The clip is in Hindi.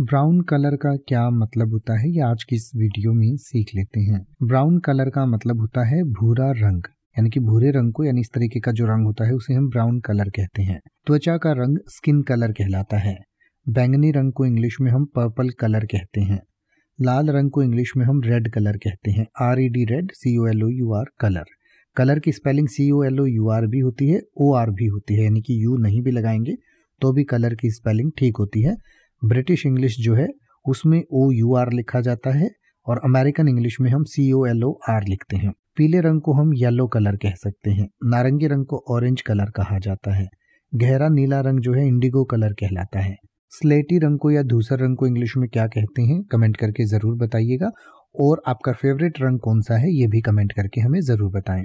ब्राउन कलर का क्या मतलब होता है ये आज की इस वीडियो में सीख लेते हैं ब्राउन कलर का मतलब होता है भूरा रंग यानी कि भूरे रंग को यानी इस तरीके का जो रंग होता है उसे हम ब्राउन कलर कहते हैं त्वचा का रंग स्किन कलर कहलाता है बैंगनी रंग को इंग्लिश में हम पर्पल कलर कहते हैं लाल रंग को इंग्लिश में हम रेड कलर कहते हैं R E D red C O L O U R colour colour की spelling C O L O U R भी होती है ओ आर भी होती है यानी कि यू नहीं भी लगाएंगे तो भी कलर की स्पेलिंग ठीक होती है ब्रिटिश इंग्लिश जो है उसमें ओ यू आर लिखा जाता है और अमेरिकन इंग्लिश में हम सी ओ एल ओ आर लिखते हैं पीले रंग को हम येलो कलर कह सकते हैं नारंगी रंग को ऑरेंज कलर कहा जाता है गहरा नीला रंग जो है इंडिगो कलर कहलाता है स्लेटी रंग को या धूसर रंग को इंग्लिश में क्या कहते हैं कमेंट करके ज़रूर बताइएगा और आपका फेवरेट रंग कौन सा है ये भी कमेंट करके हमें ज़रूर बताएं